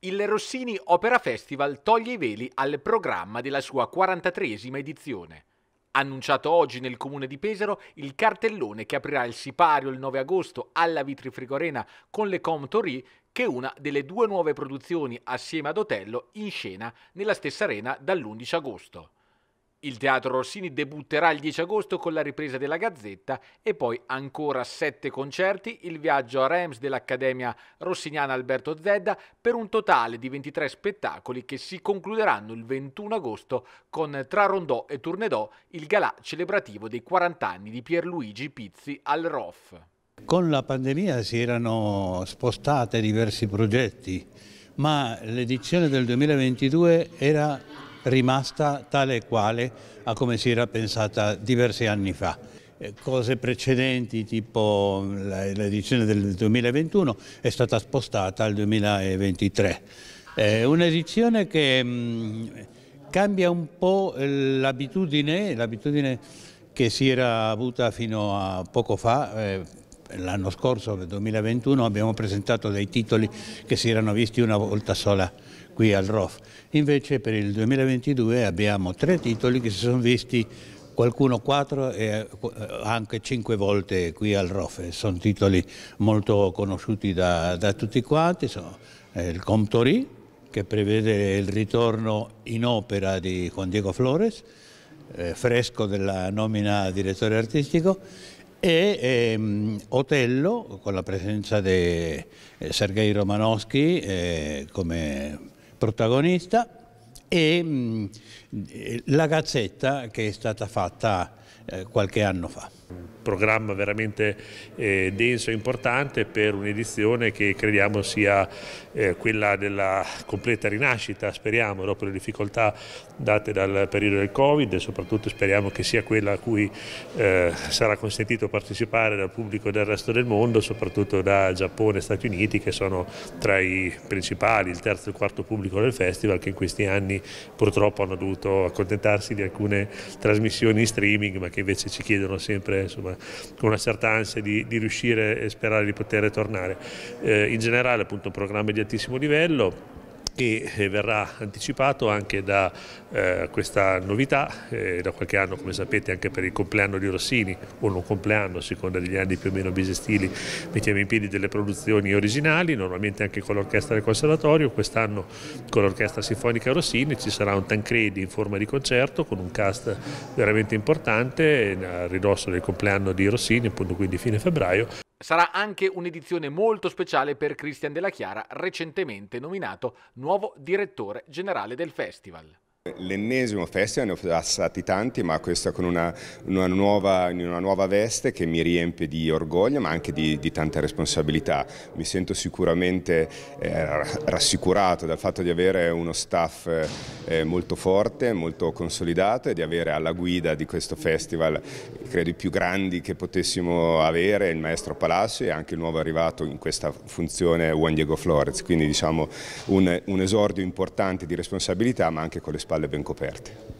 Il Rossini Opera Festival toglie i veli al programma della sua 43esima edizione. Annunciato oggi nel comune di Pesaro il cartellone che aprirà il sipario il 9 agosto alla Vitrifrigorena con le Comtori, che è una delle due nuove produzioni assieme ad Otello in scena nella stessa arena dall'11 agosto. Il Teatro Rossini debutterà il 10 agosto con la ripresa della Gazzetta e poi ancora sette concerti, il viaggio a Reims dell'Accademia Rossiniana Alberto Zedda per un totale di 23 spettacoli che si concluderanno il 21 agosto con Tra Rondò e Tournedò, il galà celebrativo dei 40 anni di Pierluigi Pizzi al ROF. Con la pandemia si erano spostate diversi progetti, ma l'edizione del 2022 era rimasta tale e quale a come si era pensata diversi anni fa. Eh, cose precedenti tipo l'edizione del 2021 è stata spostata al 2023. È un'edizione che mm, cambia un po' l'abitudine che si era avuta fino a poco fa eh, l'anno scorso, nel 2021, abbiamo presentato dei titoli che si erano visti una volta sola qui al ROF. Invece per il 2022 abbiamo tre titoli che si sono visti qualcuno quattro e eh, anche cinque volte qui al ROF. Sono titoli molto conosciuti da, da tutti quanti, sono eh, il Comtori, che prevede il ritorno in opera di Juan Diego Flores, eh, fresco della nomina direttore artistico, e ehm, Otello con la presenza di eh, Sergei Romanowski eh, come protagonista e mh, mm, eh, La Gazzetta che è stata fatta eh, qualche anno fa. Un programma veramente eh, denso e importante per un'edizione che crediamo sia eh, quella della completa rinascita, speriamo, dopo le difficoltà date dal periodo del Covid e soprattutto speriamo che sia quella a cui eh, sarà consentito partecipare dal pubblico del resto del mondo, soprattutto da Giappone e Stati Uniti che sono tra i principali, il terzo e il quarto pubblico del festival che in questi anni purtroppo hanno dovuto accontentarsi di alcune trasmissioni in streaming ma che invece ci chiedono sempre Natale, insomma, con una certa ansia di, di riuscire e sperare di poter tornare. Eh, in generale appunto un programma di altissimo livello, che eh, verrà anticipato anche da eh, questa novità, eh, da qualche anno come sapete anche per il compleanno di Rossini o non compleanno, a seconda degli anni più o meno bisestili, mettiamo in piedi delle produzioni originali, normalmente anche con l'orchestra del conservatorio, quest'anno con l'orchestra sinfonica Rossini ci sarà un Tancredi in forma di concerto con un cast veramente importante a ridosso del compleanno di Rossini, appunto quindi fine febbraio. Sarà anche un'edizione molto speciale per Cristian Della Chiara, recentemente nominato nuovo direttore generale del festival. L'ennesimo festival, ne ho passati tanti, ma questa con una, una, nuova, una, nuova, veste che mi riempie di orgoglio ma anche di, di tanta responsabilità. Mi sento sicuramente eh, rassicurato dal fatto di avere uno staff eh, molto forte, molto consolidato e di avere alla guida di questo festival credo i più grandi che potessimo avere, il maestro Palacio e anche il nuovo arrivato in questa funzione Juan Diego Flores, quindi diciamo un, un esordio importante di responsabilità ma anche con le spalle spalle ben coperte.